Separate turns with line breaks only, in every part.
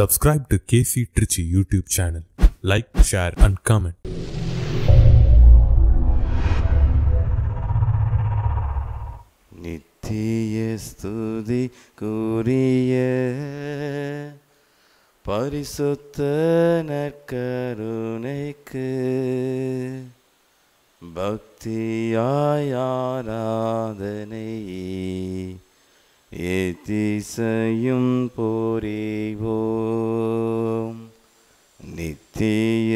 Subscribe to KC Trichy YouTube channel. Like, share and comment. நித்திய ஸ்துதி கூறிய பரிசுத்த நற்கருணைக்கு பக்தியாய் ஆராதனை எதிசையும் புரிவோம் நித்திய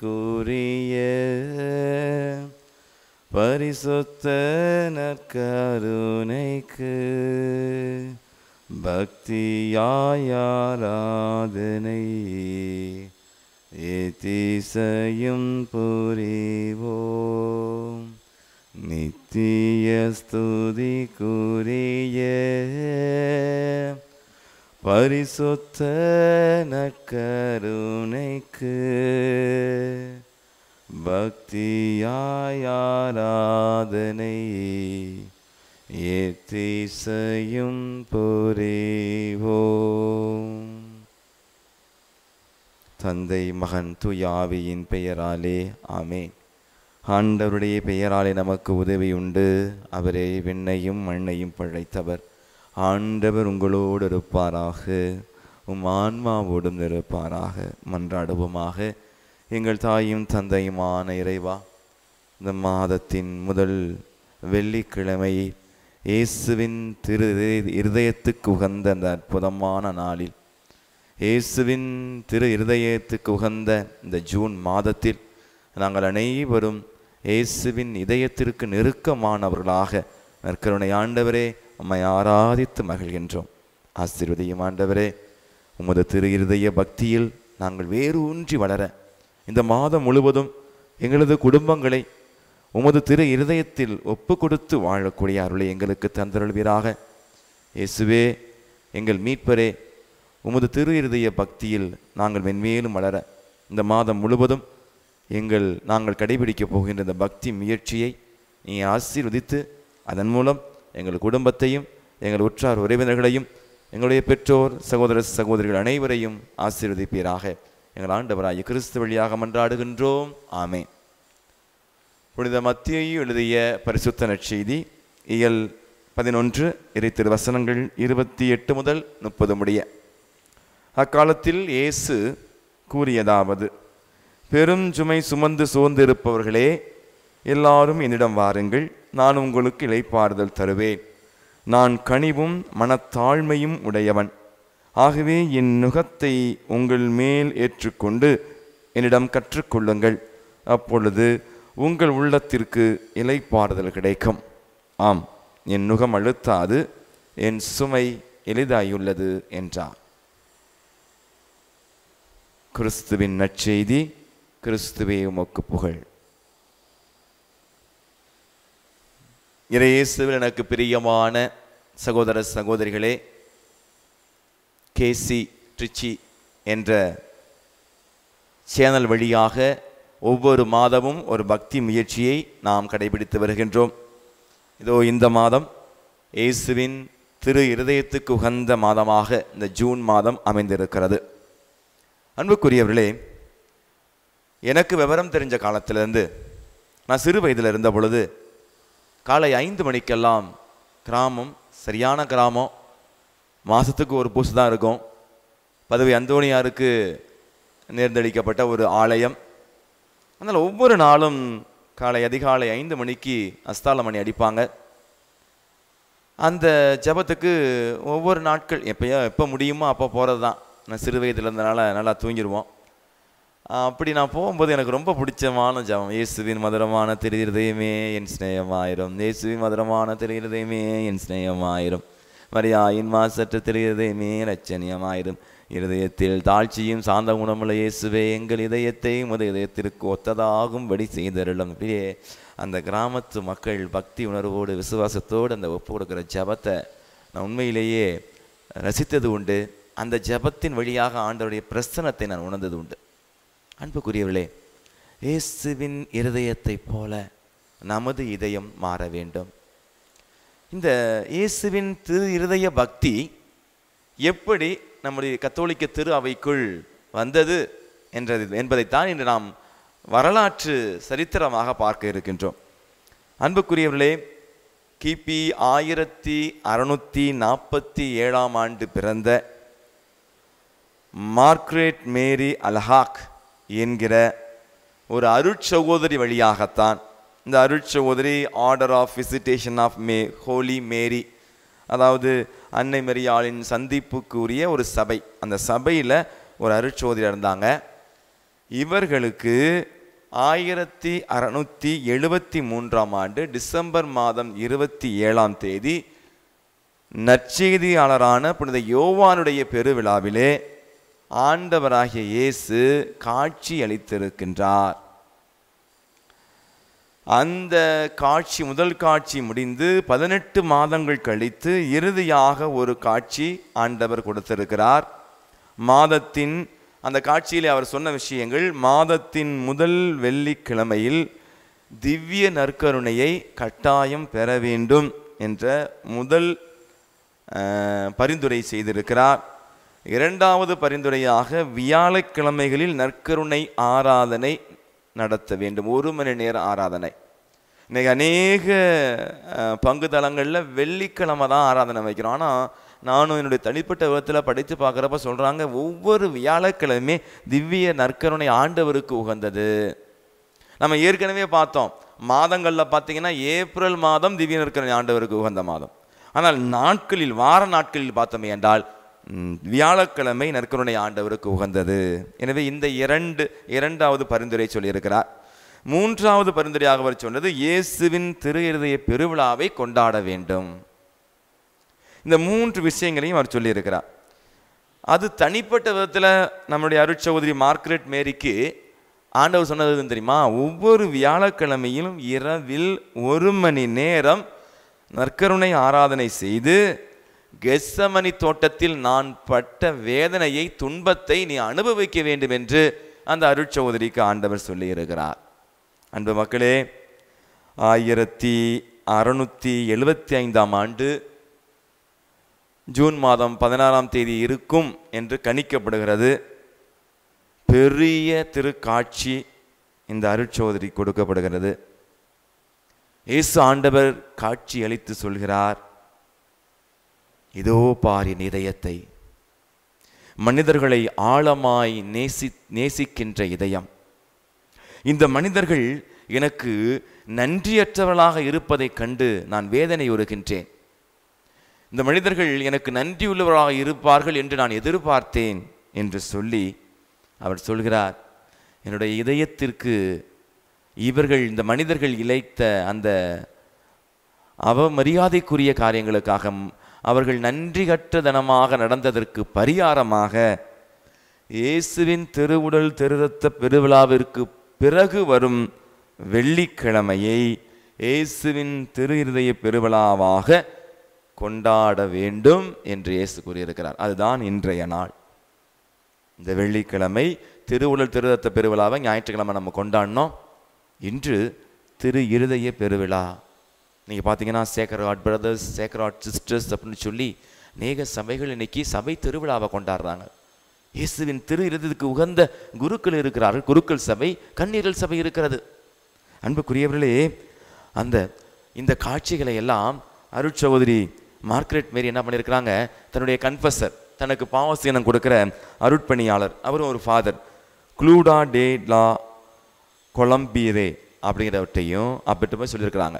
கூறிய பரிசுத்த நற்கருணைக்கு பக்தியாயாராதனை எதிசையும் புரிவோம் நித்திய ஸ்துதி கூறிய பரிசுத்த நக்கருணைக்கு பக்தியாயாராதனை ஏத்திசையும் புரிவோம் தந்தை மகன் துயாவியின் பெயராலே ஆமேன் ஆண்டவருடைய பெயராலே நமக்கு உதவி உண்டு அவரே வெண்ணையும் மண்ணையும் பழைத்தவர் ஆண்டவர் உங்களோடு இருப்பாராக உம் ஆன்மாவோடும் இருப்பாராக மன்றாடுவோமாக எங்கள் தாயும் தந்தையுமான இறைவா இந்த மாதத்தின் முதல் வெள்ளிக்கிழமை இயேசுவின் திரு இருதயத்துக்கு உகந்த அந்த அற்புதமான நாளில் இயேசுவின் திரு இருதயத்துக்கு உகந்த இந்த ஜூன் மாதத்தில் நாங்கள் அனைவரும் இயேசுவின் இதயத்திற்கு நெருக்கமானவர்களாக நற்கருணை ஆண்டவரே உம்மை ஆராதித்து மகிழ்கின்றோம் ஆசீர்வதியும் ஆண்டவரே உமது திரு இருதய பக்தியில் நாங்கள் வேரூன்றி வளர இந்த மாதம் முழுவதும் எங்களது குடும்பங்களை உமது திரு இருதயத்தில் ஒப்பு கொடுத்து வாழக்கூடிய அருளை எங்களுக்கு தந்தருள்வீராக இயேசுவே எங்கள் மீட்பரே உமது திரு இருதய பக்தியில் நாங்கள் மென்மேலும் வளர இந்த மாதம் முழுவதும் எங்கள் நாங்கள் கடைபிடிக்கப் போகின்ற இந்த பக்தி முயற்சியை நீ ஆசீர்வதித்து அதன் மூலம் எங்கள் குடும்பத்தையும் எங்கள் உற்றார் உறவினர்களையும் எங்களுடைய பெற்றோர் சகோதர சகோதரிகள் அனைவரையும் ஆசீர்வதிப்பீராக எங்கள் ஆண்டவராய கிறிஸ்து வழியாக மன்றாடுகின்றோம் ஆமே புனித மத்தியை எழுதிய பரிசுத்த நற்செய்தி இயல் பதினொன்று இறைத்திரு வசனங்கள் இருபத்தி எட்டு முதல் முப்பது முடிய அக்காலத்தில் இயேசு கூறியதாவது பெரும் சுமை சுமந்து சோர்ந்திருப்பவர்களே எல்லாரும் என்னிடம் வாருங்கள் நான் உங்களுக்கு இலைப்பாறுதல் தருவேன் நான் கனிவும் மனத்தாழ்மையும் உடையவன் ஆகவே என் நுகத்தை உங்கள் மேல் ஏற்றுக்கொண்டு என்னிடம் கற்றுக்கொள்ளுங்கள் அப்பொழுது உங்கள் உள்ளத்திற்கு இலைப்பாறுதல் கிடைக்கும் ஆம் என் நுகம் அழுத்தாது என் சுமை எளிதாயுள்ளது என்றார் கிறிஸ்துவின் நற்செய்தி கிறிஸ்துவே உமக்கு புகழ் இறையேசுவில் எனக்கு பிரியமான சகோதர சகோதரிகளே கேசி ட்ரிச்சி என்ற சேனல் வழியாக ஒவ்வொரு மாதமும் ஒரு பக்தி முயற்சியை நாம் கடைபிடித்து வருகின்றோம் இதோ இந்த மாதம் இயேசுவின் திரு இருதயத்துக்கு உகந்த மாதமாக இந்த ஜூன் மாதம் அமைந்திருக்கிறது அன்புக்குரியவர்களே எனக்கு விவரம் தெரிஞ்ச காலத்திலேருந்து நான் சிறு வயதில் இருந்த பொழுது காலை ஐந்து மணிக்கெல்லாம் கிராமம் சரியான கிராமம் மாதத்துக்கு ஒரு பூசு தான் இருக்கும் பதவி அந்தோனியாருக்கு நேர்ந்தளிக்கப்பட்ட ஒரு ஆலயம் அதனால் ஒவ்வொரு நாளும் காலை அதிகாலை ஐந்து மணிக்கு அஸ்தால மணி அடிப்பாங்க அந்த ஜபத்துக்கு ஒவ்வொரு நாட்கள் எப்போயோ எப்போ முடியுமோ அப்போ போகிறது தான் நான் சிறு வயதில் இருந்தனால நல்லா தூங்கிடுவோம் அப்படி நான் போகும்போது எனக்கு ரொம்ப பிடிச்சமான ஜபம் இயேசுவின் மதுரமான திருதயமே என் என் ஸ்நேகமாயிரும் இயேசுவின் மதுரமான திருதயமே இருதயமே என் ஸ்நேகமாயிரும் மரியாயின் மாசற்ற திருதயமே இருதயமே ரச்சனியமாயிரும் இருதயத்தில் தாழ்ச்சியும் சாந்த குணமுள்ள இயேசுவே எங்கள் இதயத்தை முத இதயத்திற்கு ஒத்ததாகும்படி செய்தருளும் இப்படியே அந்த கிராமத்து மக்கள் பக்தி உணர்வோடு விசுவாசத்தோடு அந்த ஒப்பு கொடுக்குற ஜபத்தை நான் உண்மையிலேயே ரசித்தது உண்டு அந்த ஜபத்தின் வழியாக ஆண்டவருடைய பிரசனத்தை நான் உணர்ந்தது உண்டு அன்புக்குரியவர்களே இயேசுவின் இருதயத்தைப் போல நமது இதயம் மாற வேண்டும் இந்த இயேசுவின் திரு இருதய பக்தி எப்படி நம்முடைய கத்தோலிக்க திரு அவைக்குள் வந்தது என்றது என்பதைத்தான் இன்று நாம் வரலாற்று சரித்திரமாக பார்க்க இருக்கின்றோம் அன்புக்குரியவர்களே கிபி ஆயிரத்தி அறுநூற்றி நாற்பத்தி ஏழாம் ஆண்டு பிறந்த மார்க்ரேட் மேரி அலஹாக் என்கிற ஒரு அருட்சகோதரி வழியாகத்தான் இந்த அருட்சகோதரி ஆர்டர் ஆஃப் விசிட்டேஷன் ஆஃப் மே ஹோலி மேரி அதாவது அன்னை மரியாளின் சந்திப்புக்குரிய ஒரு சபை அந்த சபையில் ஒரு அருட்சோதரி இருந்தாங்க இவர்களுக்கு ஆயிரத்தி அறநூற்றி எழுபத்தி மூன்றாம் ஆண்டு டிசம்பர் மாதம் இருபத்தி ஏழாம் தேதி நற்செய்தியாளரான புனித யோவானுடைய பெருவிழாவிலே ஆண்டவராகிய இயேசு காட்சி அளித்திருக்கின்றார் அந்த காட்சி முதல் காட்சி முடிந்து பதினெட்டு மாதங்கள் கழித்து இறுதியாக ஒரு காட்சி ஆண்டவர் கொடுத்திருக்கிறார் மாதத்தின் அந்த காட்சியில் அவர் சொன்ன விஷயங்கள் மாதத்தின் முதல் வெள்ளிக்கிழமையில் திவ்ய நற்கருணையை கட்டாயம் பெற வேண்டும் என்ற முதல் பரிந்துரை செய்திருக்கிறார் இரண்டாவது பரிந்துரையாக வியாழக்கிழமைகளில் நற்கருணை ஆராதனை நடத்த வேண்டும் ஒரு மணி நேர ஆராதனை இன்றைக்கி அநேக பங்கு தளங்களில் வெள்ளிக்கிழமை தான் ஆராதனை வைக்கிறோம் ஆனால் நானும் என்னுடைய தனிப்பட்ட விதத்தில் படித்து பார்க்குறப்ப சொல்கிறாங்க ஒவ்வொரு வியாழக்கிழமையுமே திவ்ய நற்கருணை ஆண்டவருக்கு உகந்தது நம்ம ஏற்கனவே பார்த்தோம் மாதங்களில் பார்த்தீங்கன்னா ஏப்ரல் மாதம் திவ்ய நற்கருணை ஆண்டவருக்கு உகந்த மாதம் ஆனால் நாட்களில் வார நாட்களில் பார்த்தோமே என்றால் வியாழக்கிழமை நற்கருணை ஆண்டவருக்கு உகந்தது எனவே இந்த இரண்டு இரண்டாவது பரிந்துரை சொல்லியிருக்கிறார் மூன்றாவது பரிந்துரையாக அவர் சொன்னது இயேசுவின் திரு இருதய பெருவிழாவை கொண்டாட வேண்டும் இந்த மூன்று விஷயங்களையும் அவர் சொல்லியிருக்கிறார் அது தனிப்பட்ட விதத்தில் நம்முடைய அருட்சகோதரி மார்க்ரெட் மேரிக்கு ஆண்டவர் சொன்னது தெரியுமா ஒவ்வொரு வியாழக்கிழமையிலும் இரவில் ஒரு மணி நேரம் நற்கருணை ஆராதனை செய்து கெஸ்ஸமணி தோட்டத்தில் நான் பட்ட வேதனையை துன்பத்தை நீ அனுபவிக்க வேண்டும் என்று அந்த அருட்சௌதரிக்கு ஆண்டவர் சொல்லியிருக்கிறார் அன்பு மக்களே ஆயிரத்தி அறுநூற்றி எழுபத்தி ஐந்தாம் ஆண்டு ஜூன் மாதம் பதினாறாம் தேதி இருக்கும் என்று கணிக்கப்படுகிறது பெரிய திருக்காட்சி இந்த அருட்சோதரி கொடுக்கப்படுகிறது இயேசு ஆண்டவர் காட்சி அளித்து சொல்கிறார் இதோ பாரின் இதயத்தை மனிதர்களை ஆழமாய் நேசி நேசிக்கின்ற இதயம் இந்த மனிதர்கள் எனக்கு நன்றியற்றவர்களாக இருப்பதை கண்டு நான் வேதனை உறுகின்றேன் இந்த மனிதர்கள் எனக்கு நன்றியுள்ளவராக இருப்பார்கள் என்று நான் எதிர்பார்த்தேன் என்று சொல்லி அவர் சொல்கிறார் என்னுடைய இதயத்திற்கு இவர்கள் இந்த மனிதர்கள் இழைத்த அந்த அவமரியாதைக்குரிய காரியங்களுக்காக அவர்கள் நன்றி கற்ற தனமாக நடந்ததற்கு பரிகாரமாக இயேசுவின் திருவுடல் திருதத்த பெருவிழாவிற்கு பிறகு வரும் வெள்ளிக்கிழமையை இயேசுவின் திரு இருதய பெருவிழாவாக கொண்டாட வேண்டும் என்று இயேசு கூறியிருக்கிறார் அதுதான் இன்றைய நாள் இந்த வெள்ளிக்கிழமை திருவுடல் திருதத்த பெருவிழாவை ஞாயிற்றுக்கிழமை நம்ம கொண்டாடினோம் இன்று திரு இருதய பெருவிழா நீங்கள் பார்த்தீங்கன்னா sacred heart brothers sacred sisters அப்படின்னு சொல்லி நேக சபைகள் இன்னைக்கு சபை திருவிழாவை கொண்டாடுறாங்க இயேசுவின் திரு இருதத்துக்கு உகந்த குருக்கள் இருக்கிறார்கள் குருக்கள் சபை கண்ணீரல் சபை இருக்கிறது அன்புக்குரியவர்களே அந்த இந்த காட்சிகளை எல்லாம் அருட்சௌதரி மார்க்ரெட் மேரி என்ன பண்ணியிருக்கிறாங்க தன்னுடைய கன்ஃபஸர் தனக்கு பாவசீனம் கொடுக்குற அருட்பணியாளர் அவரும் ஒரு ஃபாதர் குளூடா டே லா கொலம்பீரே அப்படிங்கிறவற்றையும் அப்பட்டு போய் சொல்லியிருக்கிறாங்க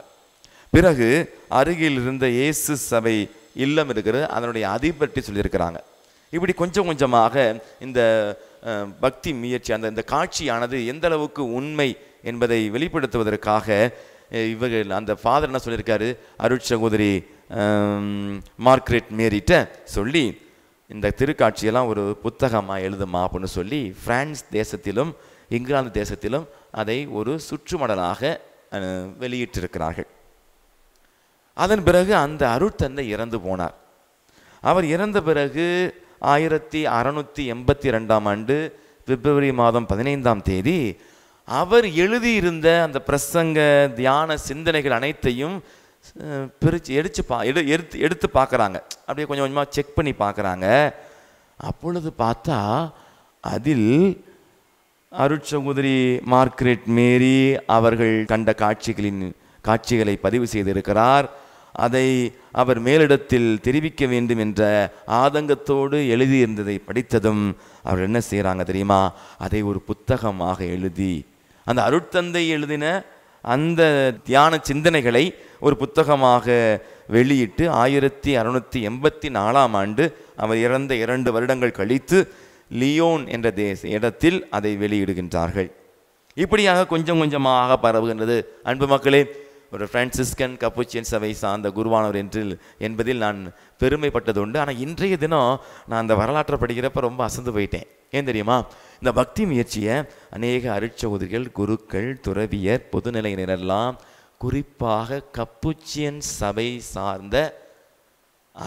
பிறகு அருகில் இருந்த இயேசு சபை இல்லம் இருக்கிறது அதனுடைய அதிபர்ட்டி சொல்லியிருக்கிறாங்க இப்படி கொஞ்சம் கொஞ்சமாக இந்த பக்தி முயற்சி அந்த இந்த காட்சியானது எந்த அளவுக்கு உண்மை என்பதை வெளிப்படுத்துவதற்காக இவர்கள் அந்த ஃபாதர் என்ன சொல்லியிருக்காரு அருட்சகோதரி மார்க்ரெட் மேரிட்ட சொல்லி இந்த திருக்காட்சியெல்லாம் ஒரு புத்தகமாக எழுதுமா அப்படின்னு சொல்லி பிரான்ஸ் தேசத்திலும் இங்கிலாந்து தேசத்திலும் அதை ஒரு சுற்றுமடலாக வெளியிட்டிருக்கிறார்கள் அதன் பிறகு அந்த அருட்தந்தை இறந்து போனார் அவர் இறந்த பிறகு ஆயிரத்தி அறநூற்றி எண்பத்தி ரெண்டாம் ஆண்டு பிப்ரவரி மாதம் பதினைந்தாம் தேதி அவர் எழுதியிருந்த அந்த பிரசங்க தியான சிந்தனைகள் அனைத்தையும் பிரித்து எடுத்து பா எடு எடுத்து எடுத்து பார்க்குறாங்க அப்படியே கொஞ்சம் கொஞ்சமாக செக் பண்ணி பார்க்குறாங்க அப்பொழுது பார்த்தா அதில் அருட்சகுதிரி மார்க்ரெட் மேரி அவர்கள் கண்ட காட்சிகளின் காட்சிகளை பதிவு செய்திருக்கிறார் அதை அவர் மேலிடத்தில் தெரிவிக்க வேண்டும் என்ற ஆதங்கத்தோடு எழுதியிருந்ததை படித்ததும் அவர் என்ன செய்கிறாங்க தெரியுமா அதை ஒரு புத்தகமாக எழுதி அந்த அருட்தந்தை எழுதின அந்த தியான சிந்தனைகளை ஒரு புத்தகமாக வெளியிட்டு ஆயிரத்தி அறுநூற்றி எண்பத்தி நாலாம் ஆண்டு அவர் இறந்த இரண்டு வருடங்கள் கழித்து லியோன் என்ற தேச இடத்தில் அதை வெளியிடுகின்றார்கள் இப்படியாக கொஞ்சம் கொஞ்சமாக பரவுகின்றது அன்பு மக்களே ஒரு பிரான்சிஸ்கன் கப்புச்சியன் சபை சார்ந்த குருவானவர் என்று என்பதில் நான் பெருமைப்பட்டது உண்டு ஆனால் இன்றைய தினம் நான் அந்த வரலாற்றை படிக்கிறப்ப ரொம்ப அசந்து போயிட்டேன் ஏன் தெரியுமா இந்த பக்தி முயற்சியை அநேக அருட்சகுதிகள் குருக்கள் துறவியர் பொதுநிலையினரெல்லாம் குறிப்பாக கப்புச்சியன் சபை சார்ந்த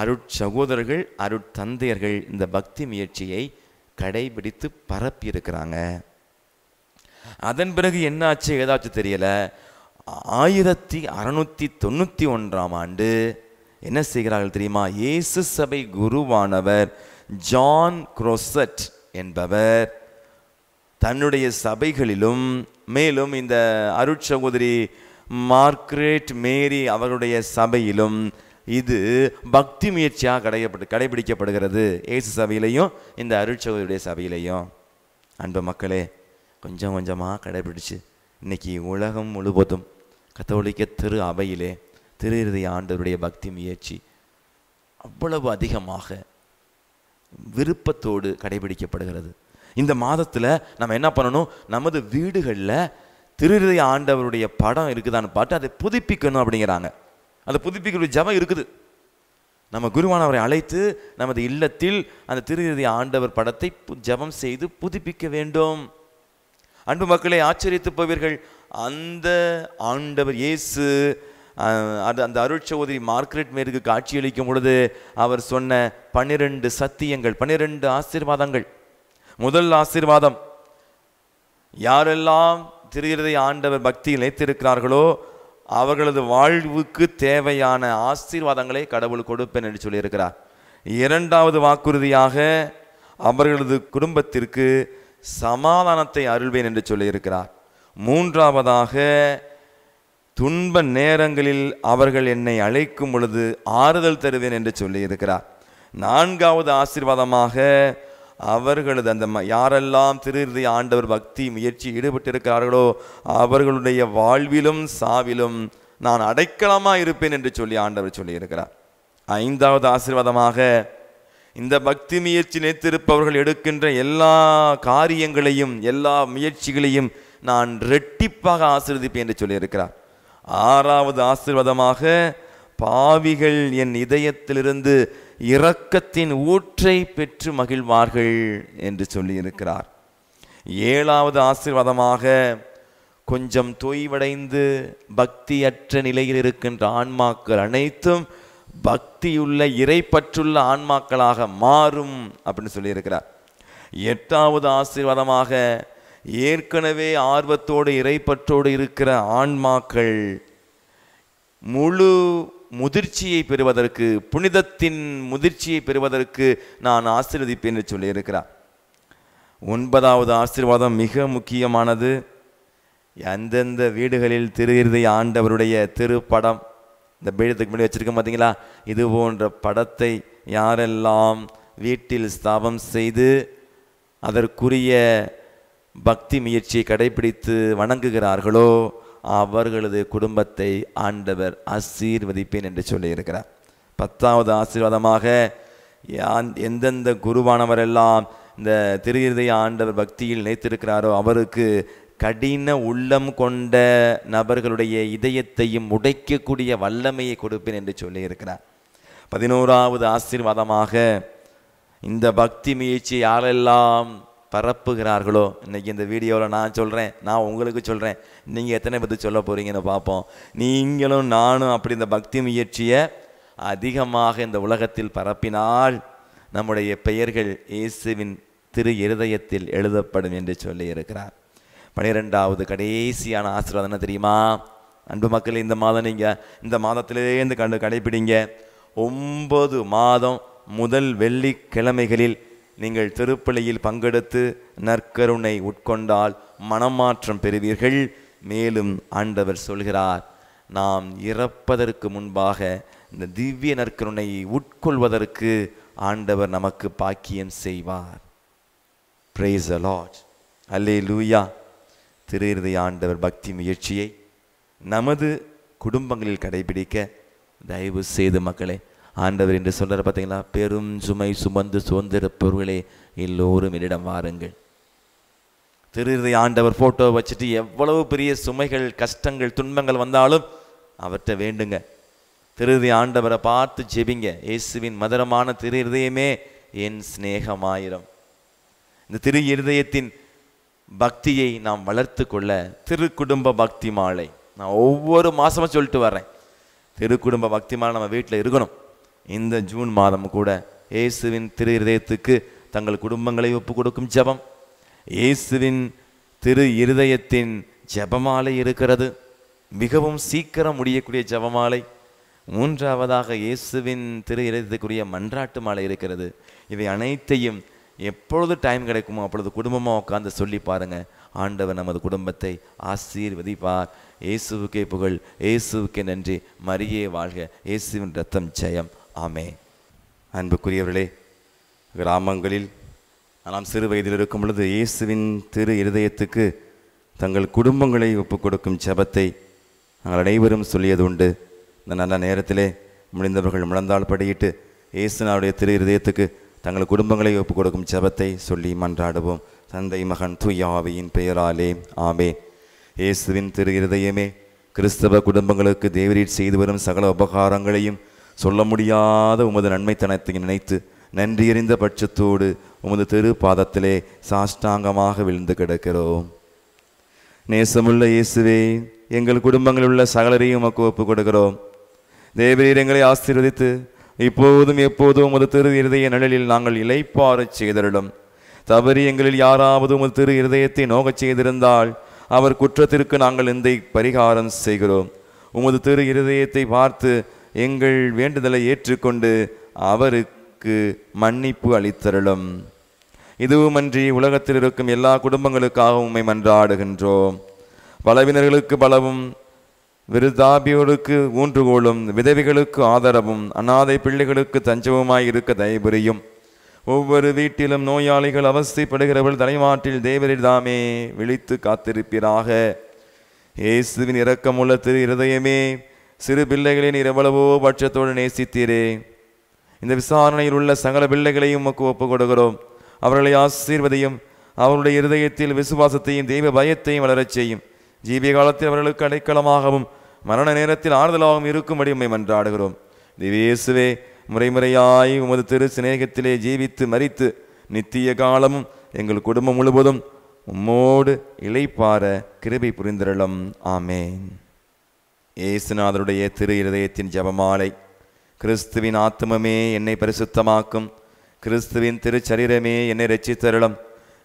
அருட்சகோதரர்கள் அருட்தந்தையர்கள் இந்த பக்தி முயற்சியை கடைபிடித்து பரப்பியிருக்கிறாங்க அதன் பிறகு என்னாச்சு ஏதாச்சும் தெரியலை ஆயிரத்தி அறநூற்றி தொண்ணூற்றி ஒன்றாம் ஆண்டு என்ன செய்கிறார்கள் தெரியுமா இயேசு சபை குருவானவர் ஜான் குரோசட் என்பவர் தன்னுடைய சபைகளிலும் மேலும் இந்த அருட்சகோதரி மார்க்ரேட் மேரி அவருடைய சபையிலும் இது பக்தி முயற்சியாக கடையப்பட்டு கடைபிடிக்கப்படுகிறது ஏசு சபையிலையும் இந்த அருட்சகோதரியுடைய சபையிலையும் அன்பு மக்களே கொஞ்சம் கொஞ்சமாக கடைபிடிச்சு இன்னைக்கு உலகம் முழுவதும் கத்தோலிக்க திரு அவையிலே திரு ஆண்டவருடைய பக்தி முயற்சி அவ்வளவு அதிகமாக விருப்பத்தோடு கடைபிடிக்கப்படுகிறது இந்த மாதத்தில் நம்ம என்ன பண்ணணும் நமது வீடுகளில் திருஹய ஆண்டவருடைய படம் இருக்குதான்னு பார்த்து அதை புதுப்பிக்கணும் அப்படிங்கிறாங்க அதை புதுப்பிக்கிற ஜபம் இருக்குது நம்ம குருவானவரை அழைத்து நமது இல்லத்தில் அந்த திருஹய ஆண்டவர் படத்தை ஜபம் செய்து புதுப்பிக்க வேண்டும் அன்பு மக்களை ஆச்சரியத்து போவீர்கள் அந்த ஆண்டவர் இயேசு அது அந்த அருட்சோதரி மார்க்ரெட் மேருக்கு காட்சியளிக்கும் பொழுது அவர் சொன்ன பன்னிரெண்டு சத்தியங்கள் பன்னிரெண்டு ஆசீர்வாதங்கள் முதல் ஆசீர்வாதம் யாரெல்லாம் திருகிறதை ஆண்டவர் பக்தியில் நினைத்திருக்கிறார்களோ அவர்களது வாழ்வுக்கு தேவையான ஆசீர்வாதங்களை கடவுள் கொடுப்பேன் என்று சொல்லியிருக்கிறார் இரண்டாவது வாக்குறுதியாக அவர்களது குடும்பத்திற்கு சமாதானத்தை அருள்வேன் என்று சொல்லியிருக்கிறார் மூன்றாவதாக துன்ப நேரங்களில் அவர்கள் என்னை அழைக்கும் பொழுது ஆறுதல் தருவேன் என்று சொல்லியிருக்கிறார் நான்காவது ஆசீர்வாதமாக அவர்களது அந்த யாரெல்லாம் திருதி ஆண்டவர் பக்தி முயற்சி ஈடுபட்டிருக்கிறார்களோ அவர்களுடைய வாழ்விலும் சாவிலும் நான் அடைக்கலமாக இருப்பேன் என்று சொல்லி ஆண்டவர் சொல்லியிருக்கிறார் ஐந்தாவது ஆசீர்வாதமாக இந்த பக்தி முயற்சி நினைத்திருப்பவர்கள் எடுக்கின்ற எல்லா காரியங்களையும் எல்லா முயற்சிகளையும் நான் ரெட்டிப்பாக ஆசிர்வதிப்பேன் என்று சொல்லியிருக்கிறார் ஆறாவது ஆசிர்வாதமாக பாவிகள் என் இதயத்திலிருந்து இரக்கத்தின் ஊற்றை பெற்று மகிழ்வார்கள் என்று சொல்லியிருக்கிறார் ஏழாவது ஆசிர்வாதமாக கொஞ்சம் தொய்வடைந்து பக்தியற்ற நிலையில் இருக்கின்ற ஆன்மாக்கள் அனைத்தும் பக்தியுள்ள இறைப்பற்றுள்ள ஆன்மாக்களாக மாறும் அப்படின்னு சொல்லியிருக்கிறார் எட்டாவது ஆசீர்வாதமாக ஏற்கனவே ஆர்வத்தோடு இறைப்பற்றோடு இருக்கிற ஆன்மாக்கள் முழு முதிர்ச்சியை பெறுவதற்கு புனிதத்தின் முதிர்ச்சியை பெறுவதற்கு நான் ஆசீர்வதிப்பேன் என்று சொல்லியிருக்கிறார் ஒன்பதாவது ஆசீர்வாதம் மிக முக்கியமானது எந்தெந்த வீடுகளில் திரு இறுதி ஆண்டவருடைய திருப்படம் இந்த பீடத்துக்கு முன்னாடி வச்சுருக்கோம் பார்த்தீங்களா இது போன்ற படத்தை யாரெல்லாம் வீட்டில் ஸ்தாபம் செய்து அதற்குரிய பக்தி முயற்சியை கடைபிடித்து வணங்குகிறார்களோ அவர்களது குடும்பத்தை ஆண்டவர் ஆசீர்வதிப்பேன் என்று சொல்லியிருக்கிறார் பத்தாவது ஆசீர்வாதமாக எந்தெந்த குருவானவரெல்லாம் இந்த திருஹிருதய ஆண்டவர் பக்தியில் நினைத்திருக்கிறாரோ அவருக்கு கடின உள்ளம் கொண்ட நபர்களுடைய இதயத்தையும் உடைக்கக்கூடிய வல்லமையை கொடுப்பேன் என்று சொல்லியிருக்கிறார் பதினோராவது ஆசீர்வாதமாக இந்த பக்தி முயற்சி யாரெல்லாம் பரப்புகிறார்களோ இன்றைக்கி இந்த வீடியோவில் நான் சொல்கிறேன் நான் உங்களுக்கு சொல்கிறேன் நீங்கள் எத்தனை பற்றி சொல்ல போகிறீங்கன்னு பார்ப்போம் நீங்களும் நானும் அப்படி இந்த பக்தி முயற்சியை அதிகமாக இந்த உலகத்தில் பரப்பினால் நம்முடைய பெயர்கள் இயேசுவின் திரு இருதயத்தில் எழுதப்படும் என்று சொல்லியிருக்கிறார் பனிரெண்டாவது கடைசியான ஆசீர்வாதம் தெரியுமா அன்பு மக்கள் இந்த மாதம் நீங்கள் இந்த மாதத்திலேருந்து கண்டு கடைப்பிடிங்க ஒம்பது மாதம் முதல் வெள்ளிக்கிழமைகளில் நீங்கள் திருப்பலியில் பங்கெடுத்து நற்கருணை உட்கொண்டால் மனமாற்றம் பெறுவீர்கள் மேலும் ஆண்டவர் சொல்கிறார் நாம் இறப்பதற்கு முன்பாக இந்த திவ்ய நற்கருணையை உட்கொள்வதற்கு ஆண்டவர் நமக்கு பாக்கியம் செய்வார் பிரேஸ் அலாட் அல்லே லூயா திருஇறுதி ஆண்டவர் பக்தி முயற்சியை நமது குடும்பங்களில் கடைபிடிக்க தயவு செய்து மக்களை ஆண்டவர் என்று சொல்கிற பார்த்தீங்களா பெரும் சுமை சுமந்து சுதந்திர பொருளே எல்லோரும் என்னிடம் வாருங்கள் திருதை ஆண்டவர் ஃபோட்டோ வச்சுட்டு எவ்வளவு பெரிய சுமைகள் கஷ்டங்கள் துன்பங்கள் வந்தாலும் அவற்றை வேண்டுங்க திருதி ஆண்டவரை பார்த்து ஜெபிங்க இயேசுவின் மதுரமான திரு இருதயமே என் சிநேகமாயிரம் இந்த திரு இருதயத்தின் பக்தியை நாம் வளர்த்து கொள்ள திரு குடும்ப பக்தி மாலை நான் ஒவ்வொரு மாதமும் சொல்லிட்டு வரேன் திரு குடும்ப பக்தி மாலை நம்ம வீட்டில் இருக்கணும் இந்த ஜூன் மாதம் கூட இயேசுவின் திரு இருதயத்துக்கு தங்கள் குடும்பங்களை ஒப்பு கொடுக்கும் ஜபம் இயேசுவின் திரு இருதயத்தின் ஜபமாலை இருக்கிறது மிகவும் சீக்கிரம் முடியக்கூடிய ஜபமாலை மூன்றாவதாக இயேசுவின் திரு இருதயத்துக்குரிய மன்றாட்டு மாலை இருக்கிறது இவை அனைத்தையும் எப்பொழுது டைம் கிடைக்குமோ அப்பொழுது குடும்பமாக உட்காந்து சொல்லி பாருங்கள் ஆண்டவர் நமது குடும்பத்தை ஆசீர்வதிப்பார் இயேசுவுக்கே புகழ் இயேசுவுக்கே நன்றி மரியே வாழ்க இயேசுவின் ரத்தம் ஜெயம் ஆமே அன்புக்குரியவர்களே கிராமங்களில் நாம் சிறு வயதில் இருக்கும் பொழுது இயேசுவின் திரு இருதயத்துக்கு தங்கள் குடும்பங்களை ஒப்புக் கொடுக்கும் ஜபத்தை நாங்கள் அனைவரும் சொல்லியது உண்டு இந்த நல்ல நேரத்திலே முடிந்தவர்கள் முழந்தால் படியிட்டு இயேசுனாருடைய திரு இருதயத்துக்கு தங்கள் குடும்பங்களை ஒப்புக் கொடுக்கும் ஜபத்தை சொல்லி மன்றாடுவோம் தந்தை மகன் துயாவியின் பெயராலே ஆமே இயேசுவின் திரு இருதயமே கிறிஸ்தவ குடும்பங்களுக்கு தேவரீட் செய்து வரும் சகல உபகாரங்களையும் சொல்ல முடியாத உமது நன்மைத்தனத்தை நினைத்து நன்றியறிந்த பட்சத்தோடு உமது தெரு பாதத்திலே சாஷ்டாங்கமாக விழுந்து கிடக்கிறோம் நேசமுள்ள இயேசுவே எங்கள் குடும்பங்களில் உள்ள சகலரையும் உமக்கு ஒப்புக் கொடுக்கிறோம் தேவீரங்களை எங்களை ஆசீர்வதித்து இப்போதும் எப்போதும் உமது திரு இருதய நிழலில் நாங்கள் இழைப்பாறு செய்தருளும் தவறி எங்களில் யாராவது உமது திரு இருதயத்தை நோகச் செய்திருந்தால் அவர் குற்றத்திற்கு நாங்கள் இந்த பரிகாரம் செய்கிறோம் உமது திரு இருதயத்தை பார்த்து எங்கள் வேண்டுதலை ஏற்றுக்கொண்டு அவருக்கு மன்னிப்பு அளித்தருளும் இதுவுமன்றி உலகத்தில் இருக்கும் எல்லா குடும்பங்களுக்காகவும் உண்மை மன்றாடுகின்றோம் பலவினர்களுக்கு பலவும் விருதாபியோருக்கு ஊன்றுகோலும் விதவிகளுக்கு ஆதரவும் அனாதை பிள்ளைகளுக்கு தஞ்சவுமாய் இருக்க தயபுரியும் ஒவ்வொரு வீட்டிலும் நோயாளிகள் அவஸ்தைப்படுகிறவள் தலைமாட்டில் தேவரிடாமே விழித்து காத்திருப்பீராக இயேசுவின் இரக்கமுள்ள திரு இருதயமே சிறு பிள்ளைகளை நீர் எவ்வளவோ பட்சத்தோடு நேசித்தீரே இந்த விசாரணையில் உள்ள சகல பிள்ளைகளையும் உமக்கு ஒப்பு கொடுக்கிறோம் அவர்களை ஆசீர்வதையும் அவருடைய இருதயத்தில் விசுவாசத்தையும் தெய்வ பயத்தையும் வளரச் செய்யும் ஜீவிய காலத்தில் அவர்களுக்கு அடைக்கலமாகவும் மரண நேரத்தில் ஆறுதலாகவும் இருக்கும்படி உண்மை மன்றாடுகிறோம் திவேசுவே முறைமுறையாய் உமது திரு சிநேகத்திலே ஜீவித்து மறித்து நித்திய காலமும் எங்கள் குடும்பம் முழுவதும் உம்மோடு இலைப்பார கிருபை புரிந்திரளம் ஆமேன் இயேசுநாதருடைய திரு இருதயத்தின் ஜபமாலை கிறிஸ்துவின் ஆத்மமே என்னை பரிசுத்தமாக்கும் கிறிஸ்துவின் திருச்சரீரமே என்னை ரட்சித்தருளும்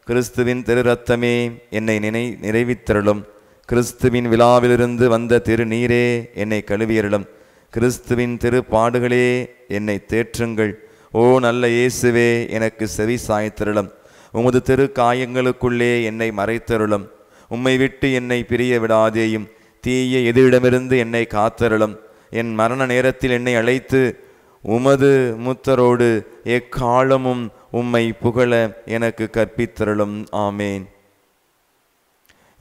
கிறிஸ்துவின் திரு ரத்தமே என்னை நினை நிறைவித்தருளும் கிறிஸ்துவின் விழாவிலிருந்து வந்த திரு நீரே என்னை கழுவியருளும் கிறிஸ்துவின் திரு பாடுகளே என்னை தேற்றுங்கள் ஓ நல்ல இயேசுவே எனக்கு செவி சாய்த்தருளும் உமது திரு காயங்களுக்குள்ளே என்னை மறைத்தருளும் உம்மை விட்டு என்னை பிரிய விடாதேயும் தீய எதிரிடமிருந்து என்னை காத்தரலும் என் மரண நேரத்தில் என்னை அழைத்து உமது முத்தரோடு எக்காலமும் உம்மை புகழ எனக்கு கற்பித்தரலும் ஆமேன்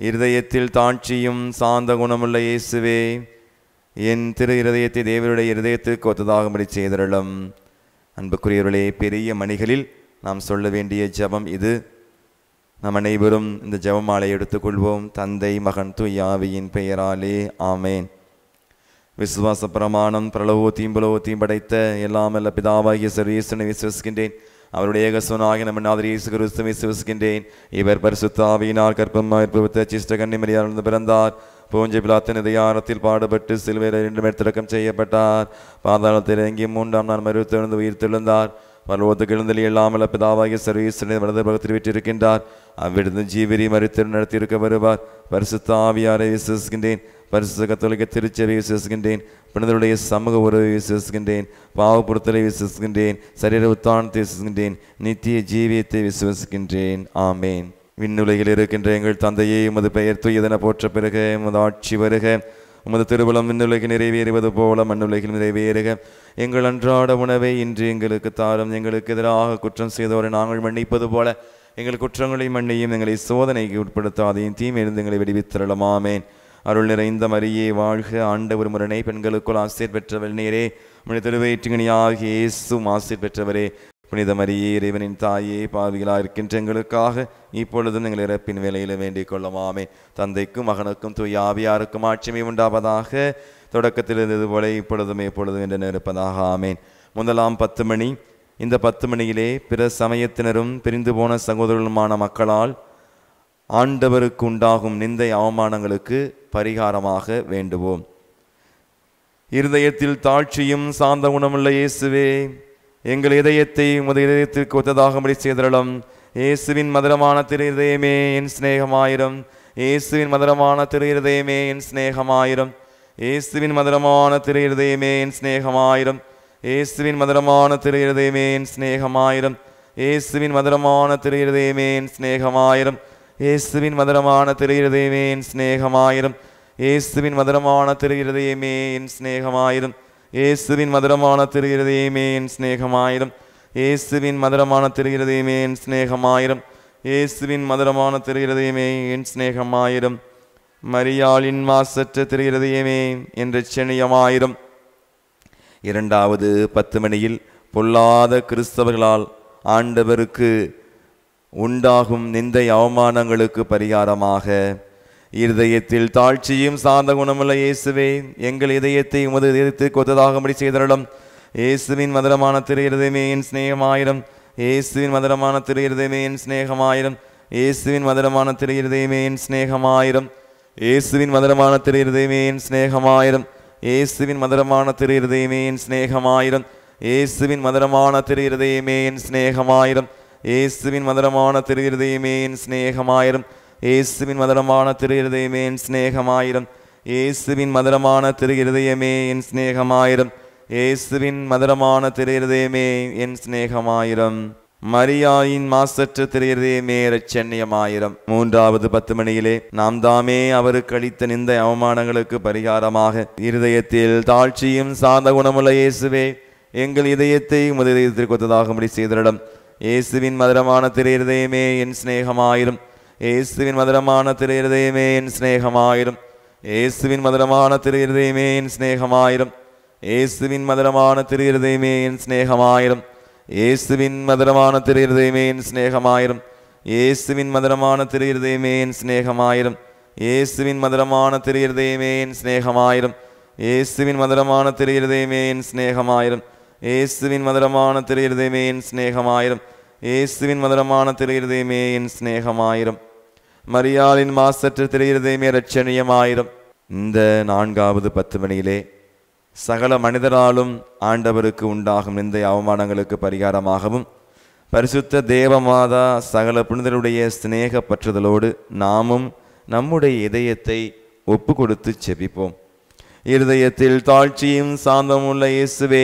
இருதயத்தில் தாட்சியும் சாந்த குணமுள்ள இயேசுவே என் திரு இருதயத்தை தேவருடைய இருதயத்திற்கு ஒத்ததாகும்படி செய்தரலும் அன்புக்குரியவர்களே பெரிய மணிகளில் நாம் சொல்ல வேண்டிய ஜபம் இது நாம் அனைவரும் இந்த ஜெபமாலை எடுத்துக்கொள்வோம் தந்தை மகன் துயாவியின் பெயராலே ஆமேன் விசுவாச பிரமாணம் பிரளவோத்தையும் புலவோத்தையும் படைத்த எல்லாம் அல்ல பிதாவாகிய சரீசனை விசுவசிக்கின்றேன் அவருடைய ஏகசோனாகிய நம்ம நாதர் இயேசு கிறிஸ்து விசுவசிக்கின்றேன் இவர் பரிசுத்தாவியினால் கற்பமாக இருப்பவித்த சிஷ்ட பிறந்தார் பூஞ்சை பிளாத்தின் இதயாரத்தில் பாடுபட்டு சிலுவையில் இரண்டு மேற்திறக்கம் செய்யப்பட்டார் பாதாளத்தில் இறங்கி மூன்றாம் நாள் மறுத்து எழுந்து உயிர் தெழுந்தார் பர்வத்துக்கு எழுந்தலி இல்லாமல் பிதாவாகிய சர்வீஸ்வரனை வலது பகத்தில் விட்டிருக்கின்றார் அவ்விடுந்து ஜீவிரி மறுத்து நடத்தியிருக்க வருவார் பரிசு தாவியாரை விசேசுகின்றேன் பரிசு கத்தோலிக்க திருச்சியை விசேசுகின்றேன் பிணதுடைய சமூக உறவை விசுவசிக்கின்றேன் பாவபுரத்தலை விசுவசிக்கின்றேன் சரீர உத்தானத்தை விசுவசிக்கின்றேன் நித்திய ஜீவியத்தை விசுவசிக்கின்றேன் ஆமேன் விண்ணுலகில் இருக்கின்ற எங்கள் தந்தையை உமது பெயர் துயதன போற்ற பிறகு உமது ஆட்சி வருக உமது திருவளம் விண்ணுலகி நிறைவேறுவது போல மண்ணுலகில் நிறைவேறுக எங்கள் அன்றாட உணவை இன்று எங்களுக்கு தாரும் எங்களுக்கு எதிராக குற்றம் செய்தோரை நாங்கள் மன்னிப்பது போல எங்கள் குற்றங்களை மன்னியும் எங்களை சோதனைக்கு உட்படுத்தாதையும் தீமையிலிருந்து எங்களை விடுவித்திரளமாமேன் அருள் நிறைந்த மரியே வாழ்க ஆண்ட ஒரு முரணை பெண்களுக்குள் ஆசிரியர் பெற்றவள் நேரே முனை திருவேற்றுங்கனியாகியேசும் இயேசும் ஆசிரியர் பெற்றவரே புனித மரியே இறைவனின் தாயே பாவிகளாக இருக்கின்ற எங்களுக்காக இப்பொழுது நீங்கள் இறப்பின் வேலையில் வேண்டிக் கொள்ளுமாமே தந்தைக்கும் மகனுக்கும் தூய் ஆவியாருக்கும் ஆட்சிமை உண்டாவதாக தொடக்கத்தில் இருந்தது போல இப்பொழுதும் எப்பொழுதும் என்று நிற்பதாக ஆமேன் முதலாம் பத்து மணி இந்த பத்து மணியிலே பிற சமயத்தினரும் பிரிந்து போன சகோதரர்களுமான மக்களால் ஆண்டவருக்கு உண்டாகும் நிந்தை அவமானங்களுக்கு பரிகாரமாக வேண்டுவோம் இருதயத்தில் தாழ்ச்சியும் சாந்த குணமுள்ள இயேசுவே எங்கள் இதயத்தை உமது இதயத்திற்கு ஒத்ததாகும்படி செய்தரலும் இயேசுவின் மதுரமான திரு இதயமே என் சிநேகமாயிரம் இயேசுவின் மதுரமான திரு இருதயமே என் சிநேகமாயிரம் இயேசுவின் மதுரமான திரு இருதயமே என் சிநேகமாயிரம் இயேசுவின் மதுரமான திரு இருதயமே என் சிநேகமாயிரம் இயேசுவின் மதுரமான திரு இருதயமே என் சிநேகமாயிரம் இயேசுவின் மதுரமான திரு இருதயமே என் சிநேகமாயிரம் இயேசுவின் மதுரமான திரு இருதயமே என் சிநேகமாயிரம் ஏசுவின் மதுரமான திருகிறதையுமே என் சிநேகமாயிரம் இயேசுவின் மதுரமான திருகிறதையுமே என் சிநேகமாயிரம் இயேசுவின் மதுரமான திருகிறதையுமே என் சிநேகமாயிரம் மரியாளின் மாசற்ற திருகிறதையுமே என் ரட்சணியமாயிரம் இரண்டாவது பத்து மணியில் பொல்லாத கிறிஸ்தவர்களால் ஆண்டவருக்கு உண்டாகும் நிந்தை அவமானங்களுக்கு பரிகாரமாக இருதயத்தில் தாழ்ச்சியும் சார்ந்த குணமுள்ள இயேசுவே எங்கள் இதயத்தை உமது இதயத்துக்கு கொத்ததாகும்படி செய்தரலும் இயேசுவின் மதுரமான திரு இருதயமே என் சிநேகமாயிரம் இயேசுவின் மதுரமான திரு இருதயமே என் சிநேகமாயிரம் இயேசுவின் மதுரமான திரு இருதயமே என் சிநேகமாயிரம் இயேசுவின் மதுரமான திரு இருதயமே என் சிநேகமாயிரம் இயேசுவின் மதுரமான திரு இருதயமே என் சிநேகமாயிரம் இயேசுவின் மதுரமான திரு இருதயமே என் சிநேகமாயிரம் இயேசுவின் மதுரமான திரு இருதயமே என் சிநேகமாயிரம் இயேசுவின் மதுரமான திரு இருதயமே என் சிநேகமாயிரம் இயேசுவின் மதுரமான திரு இருதயமே என் சிநேகமாயிரம் இயேசுவின் மதுரமான திரு இருதயமே என் சிநேகமாயிரம் மரியாயின் மாசற்ற திரையதேமே இரட்சண்யமாயிரம் மூன்றாவது பத்து மணியிலே நாம் தாமே அவருக்கு அளித்த நிந்த அவமானங்களுக்கு பரிகாரமாக இருதயத்தில் தாழ்ச்சியும் சார்ந்த குணமுள்ள இயேசுவே எங்கள் இதயத்தை முதலியத்திற்கு ஒத்ததாகும்படி செய்திருடம் இயேசுவின் மதுரமான திரையதயமே என் சிநேகமாயிரும் യേസുവിൻ മധുരമാണ് തിരുഹൃദയമേൻ സ്നേഹമായിരും യേസുവിൻ മധുരമാണ് തിരുഹൃദയമേൻ സ്നേഹമായിരും യേസുവിൻ മധുരമാണ് തിരുഹൃദയമേൻ സ്നേഹമായിരും യേസുവിൻ മധുരമാണ് തിരുഹൃദയമേൻ സ്നേഹമായിരും യേസുവിൻ മധുരമാണ് തിരുഹൃദയമേൻ സ്നേഹമായിരും യേസുവിൻ മധുരമാണ് തിരുഹൃദയമേൻ സ്നേഹമായിരും യേസുവിൻ മധുരമാണ് തിരുഹൃദയമേൻ സ്നേഹമായിരും യേസുവിൻ മധുരമാണ് തിരുഹൃദയമേൻ സ്നേഹമായിരും യേസുവിൻ മധുരമാണ് തിരുഹൃദയമേൻ സ്നേഹമായിരും மரியாளின் மாசற்ற திரையிறதையுமே ரட்சணியமாயிரும் இந்த நான்காவது பத்து மணியிலே சகல மனிதராலும் ஆண்டவருக்கு உண்டாகும் இந்த அவமானங்களுக்கு பரிகாரமாகவும் பரிசுத்த தேவமாதா சகல புனிதருடைய சிநேக பற்றுதலோடு நாமும் நம்முடைய இதயத்தை ஒப்பு கொடுத்து செபிப்போம் இருதயத்தில் தாழ்ச்சியும் சாந்தமும் உள்ள இயேசுவே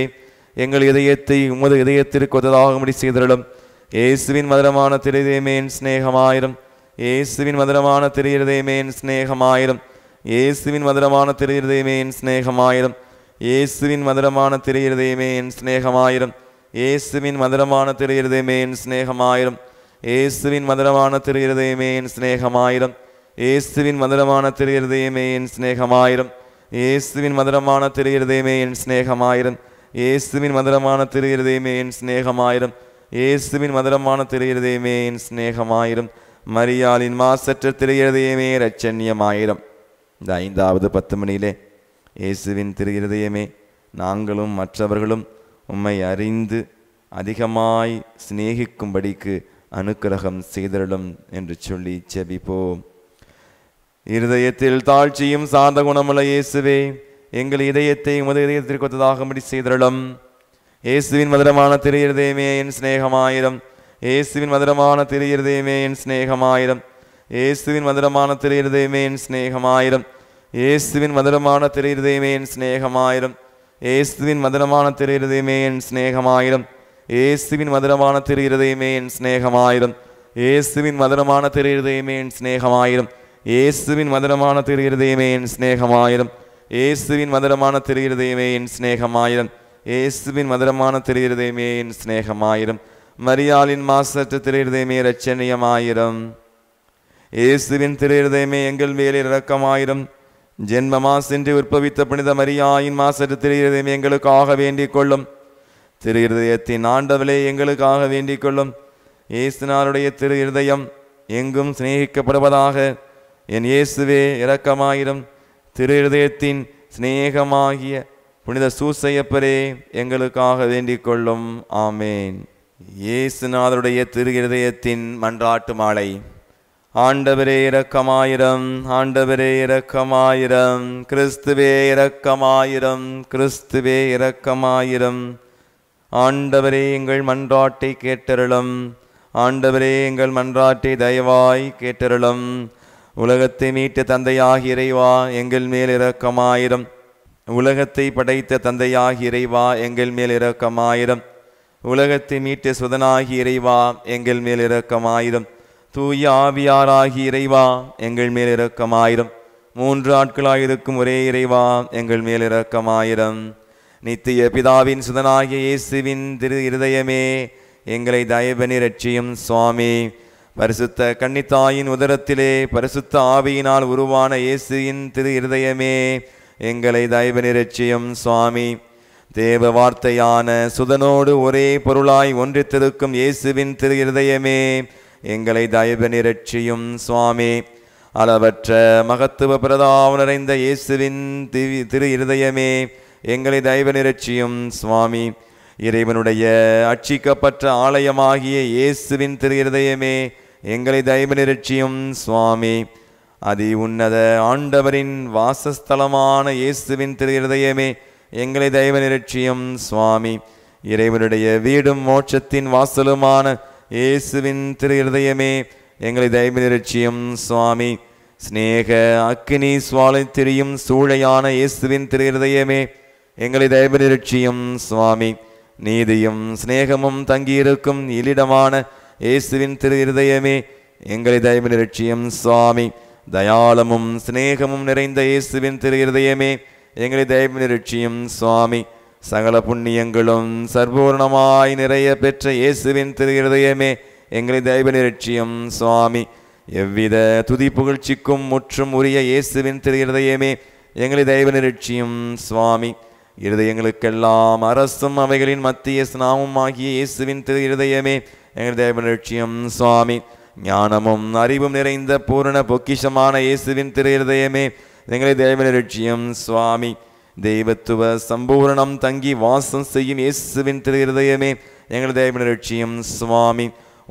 எங்கள் இதயத்தை உமது இதயத்திற்கு ஒத்ததாகும்படி செய்தருளும் இயேசுவின் மதுரமான திரைதேமேன் சிநேகமாயிரும் യേശുവിൻ മധുരമാണ് തിരുഹൃദയമേ എൻ സ്നേഹമായതും യേശുവിൻ മധുരമാണ് തിരുഹൃദയമേ എൻ സ്നേഹമായതും യേശുവിൻ മധുരമാണ് തിരുഹൃദയമേ എൻ സ്നേഹമായിരും യേശുവിൻ മധുരമാണ് തിരുഹൃദയമേ എൻ സ്നേഹമായിരും യേശുവിൻ മധുരമാണ് തിരുഹൃദയമേ എൻ സ്നേഹമായിരും യേശുവിൻ മധുരമാണ് തിരുഹൃദയമേ എൻ സ്നേഹമായിരും യേശുവിൻ മധുരമാണ് തിരുഹൃദയമേ എൻ സ്നേഹമായിരും യേശുവിൻ മധുരമാണ് തിരുഹൃദയമേ എൻ സ്നേഹമായിരും യേശുവിൻ മധുരമാണ് തിരുഹൃദയമേ എൻ സ്നേഹമായിരും மரியாளின் மாசற்ற திரு ரச்சன்யமாயிரம் இந்த ஐந்தாவது பத்து மணியிலே இயேசுவின் திரு நாங்களும் மற்றவர்களும் உம்மை அறிந்து அதிகமாய் சிநேகிக்கும்படிக்கு அனுக்கிரகம் செய்தருளும் என்று சொல்லி செபிப்போம் இருதயத்தில் தாழ்ச்சியும் சார்ந்த குணமுள்ள இயேசுவே எங்கள் இதயத்தை உமது இதயத்திற்கு ஒத்ததாகும்படி செய்தருளும் இயேசுவின் மதுரமான திரு என் சிநேகமாயிரம் ஏசுவின் மதுரமான திரு இருதயமே என் ஸ்நேகமாயிரம் ஏசுவின் மதுரமான திரு இருதயமே என் ஸ்நேகமாயிரம் ஏசுவின் மதுரமான திரு இருதயமே என் ஸ்நேகமாயிரம் ஏசுவின் மதுரமான திரு இருதயமே என் ஸ்நேகமாயிரம் ஏசுவின் மதுரமான திரு இருதயமே என் ஸ்நேகமாயிரம் ஏசுவின் மதுரமான திரு இருதயமே என் ஸ்நேகமாயிரம் ஏசுவின் மதுரமான திரு இருதயமே என் ஸ்நேகமாயிரம் ஏசுவின் மதுரமான திரு என் ஸ்நேகமாயிரம் ஏசுவின் மதுரமான திரு என் ஸ்நேகமாயிரம் மரியாளின் மாசற்ற திருதயமே இரட்சணியமாயிரம் இயேசுவின் திருதயமே எங்கள் மேலே இரக்கமாயிரம் ஜென்ம மாசின்றி உற்பவித்த புனித மரியாயின் மாசற்ற திருதயமே எங்களுக்காக வேண்டிக் கொள்ளும் திரு ஆண்டவளே எங்களுக்காக வேண்டிக் கொள்ளும் இயேசுனாருடைய திரு எங்கும் சிநேகிக்கப்படுவதாக என் இயேசுவே இரக்கமாயிரம் திரு இருதயத்தின் சிநேகமாகிய புனித சூசையப்பரே எங்களுக்காக வேண்டிக் கொள்ளும் ஆமேன் இயேசுநாதருடைய திருகிருதயத்தின் மன்றாட்டு மாலை ஆண்டவரே இரக்கமாயிரம் ஆண்டவரே இரக்கமாயிரம் கிறிஸ்துவே இரக்கமாயிரம் கிறிஸ்துவே இரக்கமாயிரம் ஆண்டவரே எங்கள் மன்றாட்டை கேட்டருளும் ஆண்டவரே எங்கள் மன்றாட்டை தயவாய் கேட்டருளம் உலகத்தை மீட்ட தந்தையாக இறைவா எங்கள் மேல் இரக்கமாயிரம் உலகத்தை படைத்த தந்தையாக இறைவா எங்கள் மேல் இரக்கமாயிரம் உலகத்தை மீட்ட சுதனாகி இறைவா எங்கள் மேல் இரக்கமாயிரம் தூய ஆவியாராகி இறைவா எங்கள் மேல் இரக்கமாயிரம் மூன்று ஆட்களாக இருக்கும் ஒரே இறைவா எங்கள் மேல் இறக்கமாயிரம் நித்திய பிதாவின் சுதனாகிய இயேசுவின் திரு இருதயமே எங்களை தயபனி ரட்சியும் சுவாமி பரிசுத்த கன்னித்தாயின் உதரத்திலே பரிசுத்த ஆவியினால் உருவான இயேசுவின் திரு இருதயமே எங்களை தயபனி ரட்சியும் சுவாமி தேவ வார்த்தையான சுதனோடு ஒரே பொருளாய் ஒன்றித்திருக்கும் இயேசுவின் திரு இருதயமே எங்களை தயவு நிரட்சியும் சுவாமி அளவற்ற மகத்துவ பிரதாபம் நிறைந்த இயேசுவின் திவி திரு இருதயமே எங்களை தயவு நிரட்சியும் சுவாமி இறைவனுடைய அட்சிக்கப்பட்ட ஆலயமாகிய இயேசுவின் திரு இருதயமே எங்களை தயவு நிரட்சியும் சுவாமி அதி உன்னத ஆண்டவரின் வாசஸ்தலமான இயேசுவின் திரு இருதயமே எங்களை தெய்வ நிரட்சியம் சுவாமி இறைவனுடைய வீடும் மோட்சத்தின் வாசலுமான இயேசுவின் திரு இருதயமே எங்களை தெய்வ நிரட்சியம் சுவாமி சிநேக அக்கினி சுவாலை திரியும் சூழையான இயேசுவின் திரு இருதயமே எங்களை தெய்வ நிரட்சியம் சுவாமி நீதியும் சிநேகமும் தங்கியிருக்கும் இலிடமான இயேசுவின் திரு இருதயமே எங்களை தெய்வ நிரட்சியம் சுவாமி தயாளமும் சிநேகமும் நிறைந்த இயேசுவின் திரு இருதயமே எங்களை தெய்வ தயவினரட்சியும் சுவாமி சகல புண்ணியங்களும் சர்பூர்ணமாய் நிறைய பெற்ற இயேசுவின் திருகிருதயமே எங்களை தெய்வ தயவினரட்சியும் சுவாமி எவ்வித துதி புகழ்ச்சிக்கும் முற்றும் உரிய இயேசுவின் திருகிருதயமே எங்களை தெய்வ தயவினரட்சியும் சுவாமி இருதயங்களுக்கெல்லாம் அரசும் அவைகளின் மத்திய ஸ்நாமும் ஆகிய இயேசுவின் திருஹதயமே எங்களை தயவினரட்சியும் சுவாமி ஞானமும் அறிவும் நிறைந்த பூரண பொக்கிஷமான இயேசுவின் திரு திருஹதயமே எங்களை தேவன ലക്ഷ്യം சுவாமி தெய்வத்துவ சம்பூரணம் தங்கி வாசம் செய்யும் இயேசுவின் തിരുഹൃദയമേ எங்களை தேவன ലക്ഷ്യം சுவாமி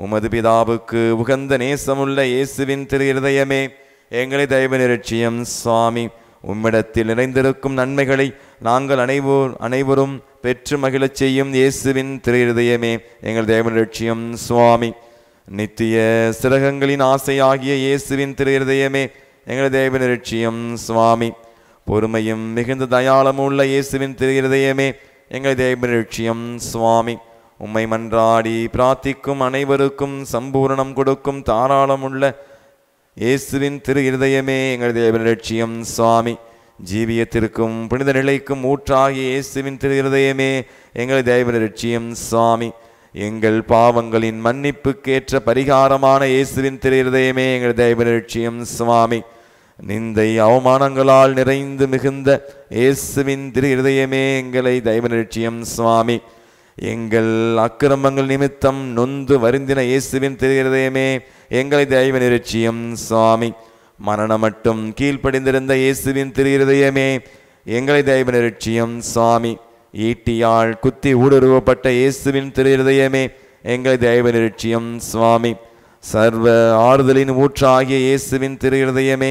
உமது பிதாவுக்கு உகந்த நேசமுள்ள இயேசுவின் திரு இருதயமே எங்களை தயவு நிரட்சியம் சுவாமி உம்மிடத்தில் நிறைந்திருக்கும் நன்மைகளை நாங்கள் அனைவோர் அனைவரும் பெற்று மகிழச் செய்யும் இயேசுவின் திரு இருதயமே எங்கள் தயவு நிரட்சியம் சுவாமி நித்திய சிறகங்களின் ஆசையாகிய இயேசுவின் திரு இருதயமே எங்கள் தேவ நிரட்சியம் சுவாமி பொறுமையும் மிகுந்த தயாளமும் உள்ள இயேசுவின் திருகிருதயமே எங்கள் தேவ நிரட்சியம் சுவாமி உம்மை மன்றாடி பிரார்த்திக்கும் அனைவருக்கும் சம்பூரணம் கொடுக்கும் தாராளமுள்ள இயேசுவின் திரு இருதயமே எங்கள் தேவ லட்சியம் சுவாமி ஜீவியத்திற்கும் புனித நிலைக்கும் ஊற்றாகி இயேசுவின் திரு இருதயமே எங்கள் தேவ நிரட்சியம் சுவாமி எங்கள் பாவங்களின் மன்னிப்புக்கேற்ற பரிகாரமான இயேசுவின் திரு இருதயமே எங்கள் தேவ நிரட்சியம் சுவாமி நிந்தை அவமானங்களால் நிறைந்து மிகுந்த இயேசுவின் திரு இருதயமே எங்களை தெய்வ நிலட்சியம் சுவாமி எங்கள் அக்கிரமங்கள் நிமித்தம் நொந்து வருந்தின இயேசுவின் திரு இருதயமே எங்களை தெய்வ நிலட்சியம் சுவாமி மரணம் மட்டும் கீழ்ப்படிந்திருந்த இயேசுவின் திரு இருதயமே எங்களை தெய்வ நிலட்சியம் சுவாமி ஈட்டியால் குத்தி ஊடுருவப்பட்ட இயேசுவின் திரு இருதயமே எங்களை தெய்வ நிலட்சியம் சுவாமி சர்வ ஆறுதலின் ஊற்றாகிய இயேசுவின் திரு இருதயமே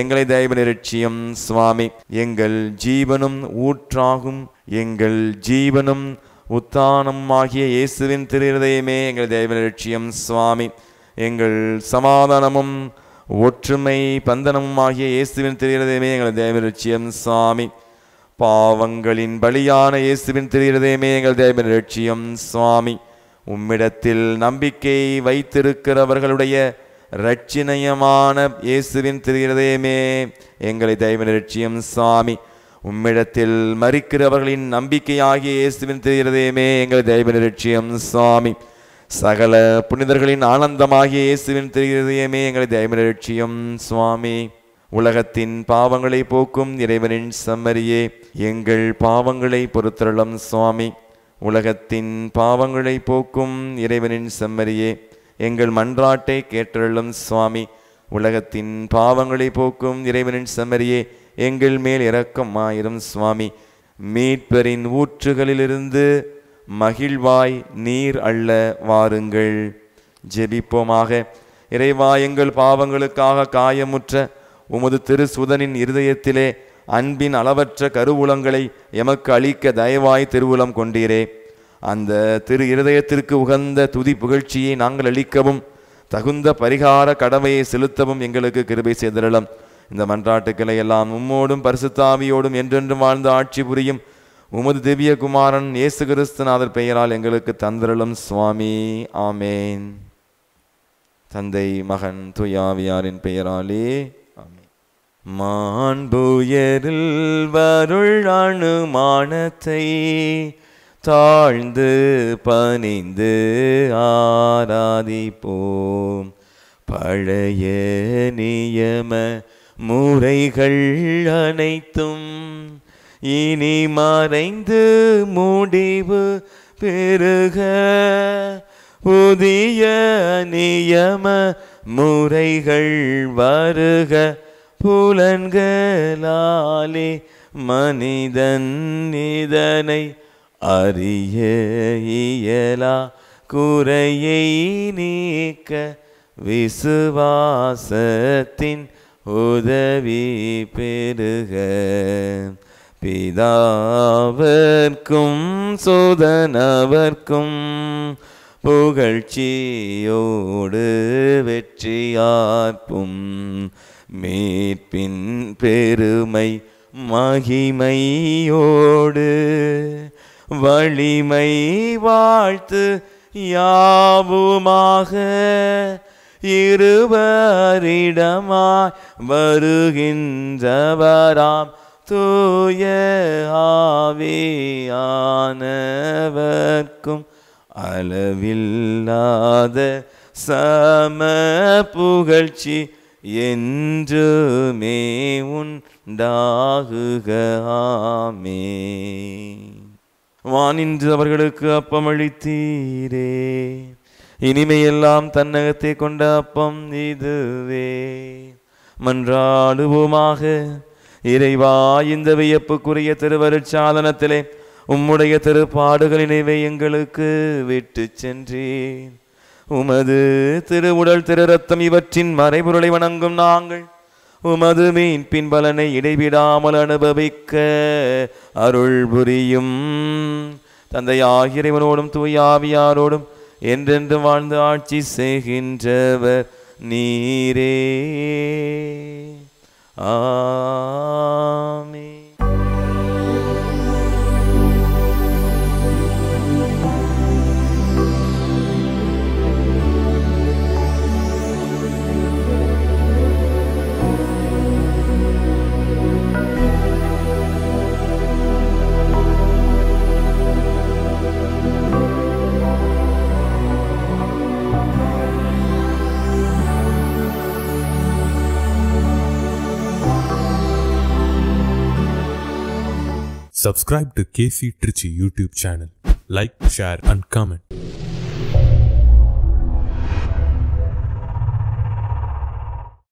எங்களை தயவு நிரட்சியம் சுவாமி எங்கள் ஜீவனும் ஊற்றாகும் எங்கள் ஜீவனும் உத்தானம் ஆகிய இயேசுவின் திருதயமே எங்கள் தெய்வ லட்சியம் சுவாமி எங்கள் சமாதானமும் ஒற்றுமை பந்தனமும் ஆகிய இயேசுவின் திருதயமே எங்கள் தெய்வ நிரட்சியம் சுவாமி பாவங்களின் பலியான இயேசுவின் திருதயமே எங்கள் தெய்வ நிரட்சியம் சுவாமி உம்மிடத்தில் நம்பிக்கை வைத்திருக்கிறவர்களுடைய ரட்சிணையமான இயேசுவின் திருகிருதயமே எங்களை தெய்வ நிலட்சியம் சுவாமி உம்மிடத்தில் மறிக்கிறவர்களின் நம்பிக்கையாகிய இயேசுவின் திருகிருதயமே எங்களை தெய்வ நிலட்சியம் சுவாமி சகல புனிதர்களின் ஆனந்தமாகிய இயேசுவின் திருகிருதயமே எங்களை தெய்வ நிலட்சியம் சுவாமி உலகத்தின் பாவங்களை போக்கும் இறைவனின் சம்மரியே எங்கள் பாவங்களை பொறுத்தருளம் சுவாமி உலகத்தின் பாவங்களை போக்கும் இறைவனின் செம்மறியே எங்கள் மன்றாட்டை கேட்டருளும் சுவாமி உலகத்தின் பாவங்களை போக்கும் இறைவனின் சமரியே எங்கள் மேல் இரக்கமாயிரும் சுவாமி மீட்பரின் ஊற்றுகளிலிருந்து மகிழ்வாய் நீர் அள்ள வாருங்கள் ஜெபிப்போமாக இறைவா எங்கள் பாவங்களுக்காக காயமுற்ற உமது திரு சுதனின் இருதயத்திலே அன்பின் அளவற்ற கருவூலங்களை எமக்கு அளிக்க தயவாய் திருவுலம் கொண்டீரே அந்த திரு இருதயத்திற்கு உகந்த துதி புகழ்ச்சியை நாங்கள் அளிக்கவும் தகுந்த பரிகார கடமையை செலுத்தவும் எங்களுக்கு கிருபை செய்திடலாம் இந்த மன்றாட்டுக்களை எல்லாம் உம்மோடும் பரிசுத்தாவியோடும் என்றென்றும் வாழ்ந்த ஆட்சி புரியும் உமது குமாரன் இயேசு கிறிஸ்துநாதர் பெயரால் எங்களுக்கு தந்திரலும் சுவாமி ஆமேன் தந்தை மகன் துயாவியாரின் பெயராலே மாண்புயரில் வருள் அணுமானத்தை தாழ்ந்து பணிந்து ஆராதிப்போம் பழைய நியம முறைகள் அனைத்தும் இனி மறைந்து முடிவு பெருக புதிய நியம முறைகள் வருக புலன்களாலே மனிதன் இதனை அரிய இயலா குறையை நீக்க விசுவாசத்தின் உதவி பெருக பிதாவர்க்கும் சோதனவர்க்கும் புகழ்ச்சியோடு வெற்றியார்ப்பும் மீட்பின் பெருமை மகிமையோடு வலிமை வாழ்த்து யாவுமாக இருவரிடமாய் வருகின்றவராம் தூய ஆவியானவர்க்கும் அளவில்லாத சம புகழ்ச்சி என்றுமே உண்டாகுக ஆமே வானின்று அவர்களுக்கு அப்பமளித்தீரே இனிமையெல்லாம் தன்னகத்தை கொண்ட அப்பம் இதுவே மன்றாடுவோமாக இறைவா இந்த வியப்புக்குரிய திருவருட்சாதனத்திலே உம்முடைய திருப்பாடுகள் எங்களுக்கு விட்டு சென்றேன் உமது திருவுடல் திரு ரத்தம் இவற்றின் மறைபொருளை வணங்கும் நாங்கள் உமதுமீன் பின்பலனை இடைவிடாமல் அனுபவிக்க அருள் புரியும் தந்தை ஆகியவனோடும் தூயாவியாரோடும் என்றென்று வாழ்ந்து ஆட்சி செய்கின்றவர் நீரே ஆமே Subscribe to KC Trichy YouTube channel. Like, share and comment.